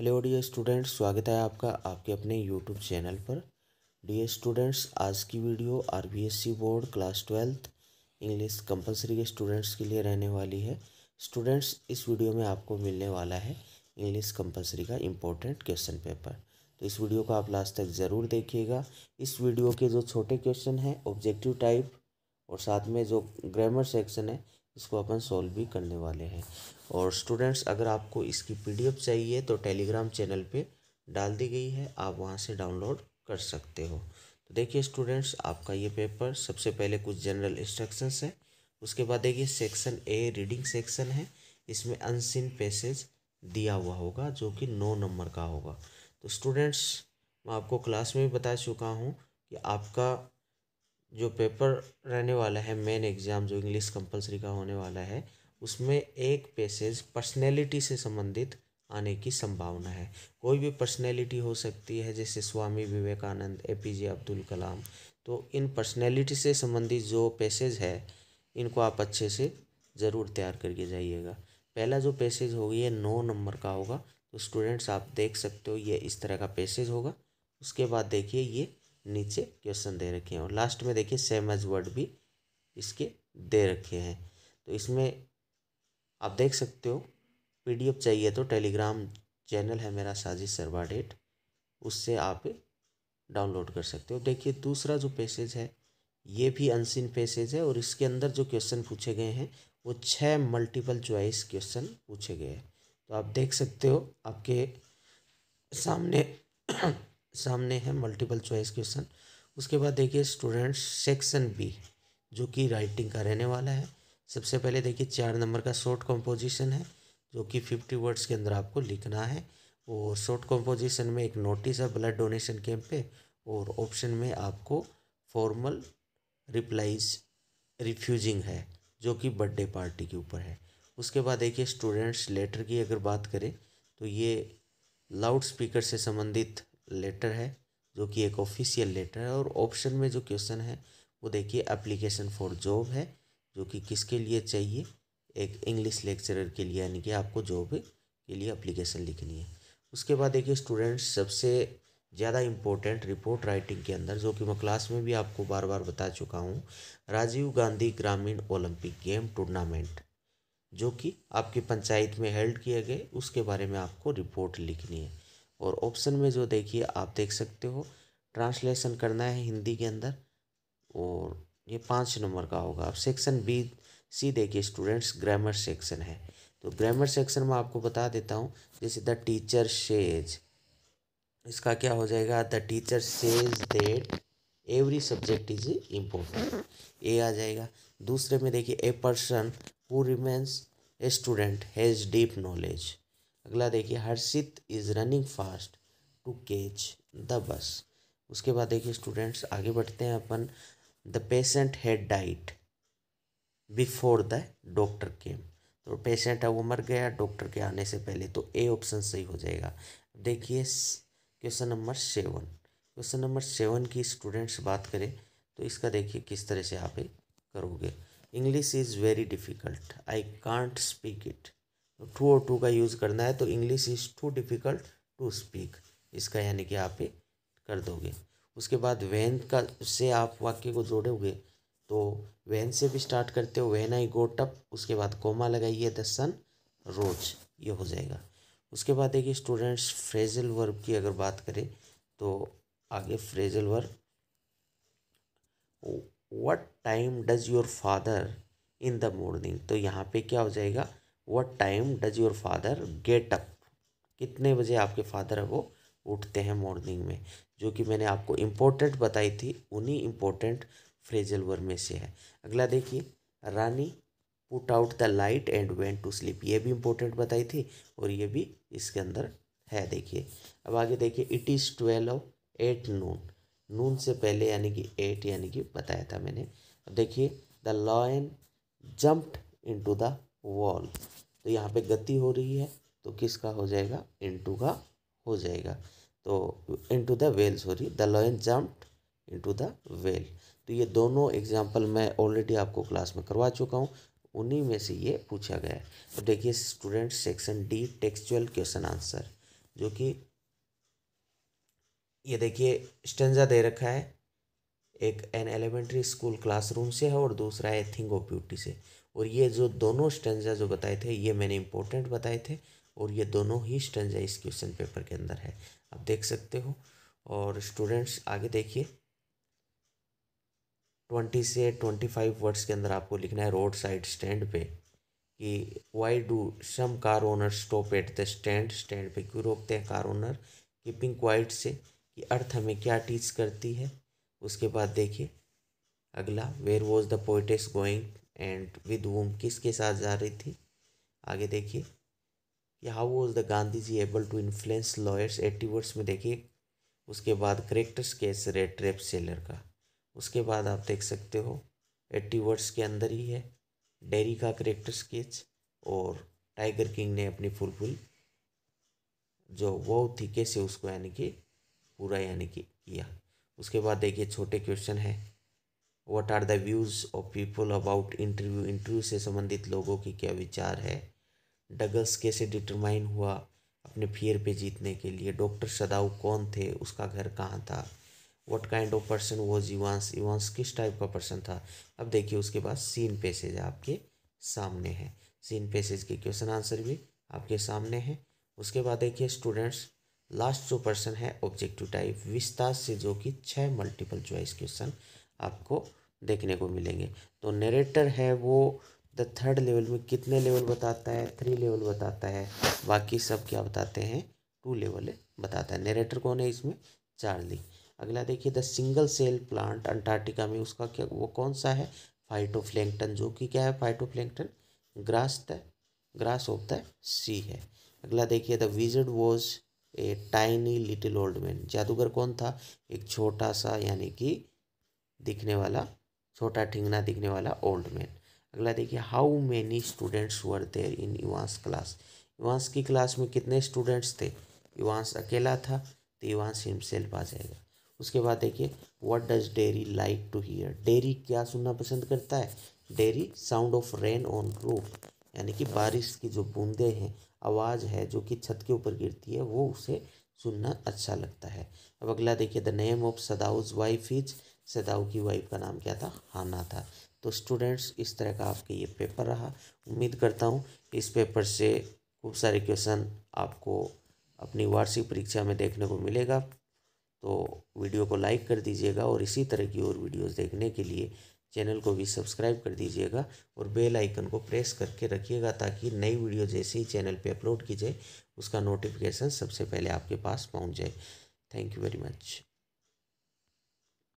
hello dear students स्वागत है आपका आपके अपने यूट्यूब चैनल पर डियर स्टूडेंट्स आज की video RBSC board class twelfth English compulsory के स्टूडेंट्स के लिए रहने वाली है स्टूडेंट्स इस वीडियो में आपको मिलने वाला है इंग्लिश कंपलसरी का इम्पोर्टेंट क्वेश्चन पेपर तो इस वीडियो को आप लास्ट तक ज़रूर देखिएगा इस वीडियो के जो छोटे क्वेश्चन हैं ऑब्जेक्टिव टाइप और साथ में जो ग्रामर सेक्शन है इसको अपन सॉल्व भी करने वाले हैं और स्टूडेंट्स अगर आपको इसकी पीडीएफ चाहिए तो टेलीग्राम चैनल पे डाल दी गई है आप वहाँ से डाउनलोड कर सकते हो तो देखिए स्टूडेंट्स आपका ये पेपर सबसे पहले कुछ जनरल इंस्ट्रक्शंस है उसके बाद देखिए सेक्शन ए रीडिंग सेक्शन है इसमें अनसिन पैसेज दिया हुआ होगा जो कि नौ नंबर का होगा तो स्टूडेंट्स मैं आपको क्लास में भी बता चुका हूँ कि आपका जो पेपर रहने वाला है मेन एग्ज़ाम जो इंग्लिश कंपलसरी का होने वाला है उसमें एक पैसेज पर्सनैलिटी से संबंधित आने की संभावना है कोई भी पर्सनैलिटी हो सकती है जैसे Swami Vivekananda A P J Abdul Kalam तो इन पर्सनैलिटी से संबंधित जो पैसेज है इनको आप अच्छे से ज़रूर तैयार करके जाइएगा पहला जो पैसेज होगा ये नौ नंबर का होगा तो स्टूडेंट्स आप देख सकते हो ये इस तरह का पैसेज होगा उसके बाद देखिए ये नीचे क्वेश्चन दे रखे हैं और लास्ट में देखिए एज वर्ड भी इसके दे रखे हैं तो इसमें आप देख सकते हो पीडीएफ चाहिए तो टेलीग्राम चैनल है मेरा साजिश सरवा डेट उससे आप डाउनलोड कर सकते हो देखिए दूसरा जो पैसेज है ये भी अनसिन पैसेज है और इसके अंदर जो क्वेश्चन पूछे गए हैं वो छः मल्टीपल चॉइस क्वेश्चन पूछे गए हैं तो आप देख सकते हो आपके सामने सामने है मल्टीपल चॉइस क्वेश्चन उसके बाद देखिए स्टूडेंट्स सेक्शन बी जो कि राइटिंग का रहने वाला है सबसे पहले देखिए चार नंबर का शॉर्ट कंपोजिशन है जो कि फिफ्टी वर्ड्स के अंदर आपको लिखना है और शॉर्ट कंपोजिशन में एक नोटिस है ब्लड डोनेशन कैंप पे और ऑप्शन में आपको फॉर्मल रिप्लाइज रिफ्यूजिंग है जो कि बर्थडे पार्टी के ऊपर है उसके बाद देखिए स्टूडेंट्स लेटर की अगर बात करें तो ये लाउड स्पीकर से संबंधित लेटर है जो कि एक ऑफिशियल लेटर है और ऑप्शन में जो क्वेश्चन है वो देखिए एप्लीकेशन फॉर जॉब है जो कि किसके लिए चाहिए एक इंग्लिश लेक्चरर के लिए यानी कि आपको जॉब के लिए अप्लीकेशन लिखनी है उसके बाद देखिए स्टूडेंट्स सबसे ज़्यादा इम्पोर्टेंट रिपोर्ट राइटिंग के अंदर जो कि मैं क्लास में भी आपको बार बार बता चुका हूँ राजीव गांधी ग्रामीण ओलंपिक गेम टूर्नामेंट जो कि आपकी पंचायत में हेल्ड किए गए उसके बारे में आपको रिपोर्ट लिखनी है और ऑप्शन में जो देखिए आप देख सकते हो ट्रांसलेशन करना है हिंदी के अंदर और ये पाँच नंबर का होगा अब सेक्शन बी सी देखिए स्टूडेंट्स ग्रामर सेक्शन है तो ग्रामर सेक्शन में आपको बता देता हूँ जैसे द टीचर सेज इसका क्या हो जाएगा the teacher says that every subject is important a आ जाएगा दूसरे में देखिए a person who remains a student has deep knowledge अगला देखिए Harshit is running fast to catch the bus उसके बाद देखिए स्टूडेंट्स आगे बढ़ते हैं अपन the patient had died before the doctor came तो पेशेंट है वो मर गया डॉक्टर के आने से पहले तो ए ऑप्शन सही हो जाएगा देखिए question number seven question number seven की स्टूडेंट्स बात करें तो इसका देखिए किस तरह से आप करोगे English is very difficult I can't speak it too और टू का यूज़ करना है तो English is too difficult to speak इसका यानी कि आप कर दोगे उसके बाद वैन का उससे आप वाक्य को जोड़ोगे तो वैन से भी स्टार्ट करते हो वैन आई गोट अप उसके बाद कोमा लगाइए द सन रोज ये हो जाएगा उसके बाद देखिए स्टूडेंट्स फ्रेजल वर्ब की अगर बात करें तो आगे phrasal verb what time does your father in the morning तो यहाँ पे क्या हो जाएगा what time does your father get up कितने बजे आपके फादर है वो उठते हैं मॉर्निंग में जो कि मैंने आपको इम्पोर्टेंट बताई थी उन्हीं इम्पोर्टेंट फ्रेजल वर्ब में से है अगला देखिए Rani put out the light and went to sleep ये भी इम्पोर्टेंट बताई थी और ये भी इसके अंदर है देखिए अब आगे देखिए it is twelve at noon noon से पहले यानी कि एट यानी कि बताया था मैंने अब देखिए the lion jumped to the wall तो यहाँ पे गति हो रही है तो किसका हो जाएगा इनटू का हो जाएगा तो into the well sorry the lion jumped into the well तो ये दोनों एग्जाम्पल मैं ऑलरेडी आपको क्लास में करवा चुका हूँ उन्हीं में से ये पूछा गया है तो देखिए student section D textual question answer जो कि ये देखिए स्टेंजा दे रखा है एक एन एलिमेंट्री स्कूल क्लासरूम से है और दूसरा है थिंग ऑफ ब्यूटी से और ये जो दोनों स्टेंजा जो बताए थे ये मैंने इंपॉर्टेंट बताए थे और ये दोनों ही स्टेंजा इस क्वेश्चन पेपर के अंदर है आप देख सकते हो और स्टूडेंट्स आगे देखिए ट्वेंटी से ट्वेंटी फाइव वर्ड्स के अंदर आपको लिखना है रोड साइड स्टैंड पे कि why do some car owner stop at the stand stand पे क्यों रोकते हैं कार ओनर कीपिंग क्वाइट से कि अर्थ हमें क्या टीच करती है उसके बाद देखिए अगला where was the poetess going and with whom किसके साथ जा रही थी आगे देखिए कि how was the Gandhi ji able to influence lawyers eighty words में देखिए उसके बाद character sketch rat trap seller का उसके बाद आप देख सकते हो एट्टी वर्ड्स के अंदर ही है डेरी का करेक्टर स्केच और टाइगर किंग ने अपनी फुल जो वो थी से उसको यानी कि पूरा यानी कि किया उसके बाद देखिए छोटे क्वेश्चन है what are the views of people about interview interview से संबंधित लोगों की क्या विचार है डगल्स कैसे डिटरमाइन हुआ अपने फियर पे जीतने के लिए डॉक्टर सदाऊ कौन थे उसका घर कहाँ था what kind of person was Evans Evans किस टाइप का पर्सन था अब देखिए उसके बाद सीन पैसेज आपके सामने है सीन पैसेज के क्वेश्चन आंसर भी आपके सामने हैं उसके बाद देखिए स्टूडेंट्स लास्ट जो पर्सन है ऑब्जेक्टिव टाइप विस्तार से जो कि छः मल्टीपल चॉइस क्वेश्चन आपको देखने को मिलेंगे तो नरेटर है वो द थर्ड लेवल में कितने लेवल बताता है थ्री लेवल बताता है बाकी सब क्या बताते हैं टू लेवल बताता है नरेटर कौन है इसमें चार्ली अगला देखिए the single cell plant Antarctica में उसका क्या वो कौन सा है फाइटोफ्लैंकटन जो कि क्या है phytoplankton grass the grass of the sea है अगला देखिए the wizard was a tiny little old man जादूगर कौन था एक छोटा सा यानी कि दिखने वाला छोटा ठिंगना दिखने वाला ओल्ड मैन अगला देखिए how many students were there in Evans class Evans की क्लास में कितने स्टूडेंट्स थे इवांस अकेला था तो इवांस हिमसेल्फ आ जाएगा उसके बाद देखिए what does Derry like to hear Derry क्या सुनना पसंद करता है Derry sound of rain on roof यानी कि बारिश की जो बूंदे हैं आवाज़ है जो कि छत के ऊपर गिरती है वो उसे सुनना अच्छा लगता है अब अगला देखिए the name of Sadao's wife is Sadao की वाइफ का नाम क्या था हाना था तो स्टूडेंट्स इस तरह का आपके ये पेपर रहा उम्मीद करता हूँ इस पेपर से खूब सारे क्वेश्चन आपको अपनी वार्षिक परीक्षा में देखने को मिलेगा तो वीडियो को लाइक कर दीजिएगा और इसी तरह की और वीडियोस देखने के लिए चैनल को भी सब्सक्राइब कर दीजिएगा और बेल आइकन को प्रेस करके रखिएगा ताकि नई वीडियो जैसे ही चैनल पे अपलोड की जाए उसका नोटिफिकेशन सबसे पहले आपके पास पहुंच जाए थैंक यू वेरी मच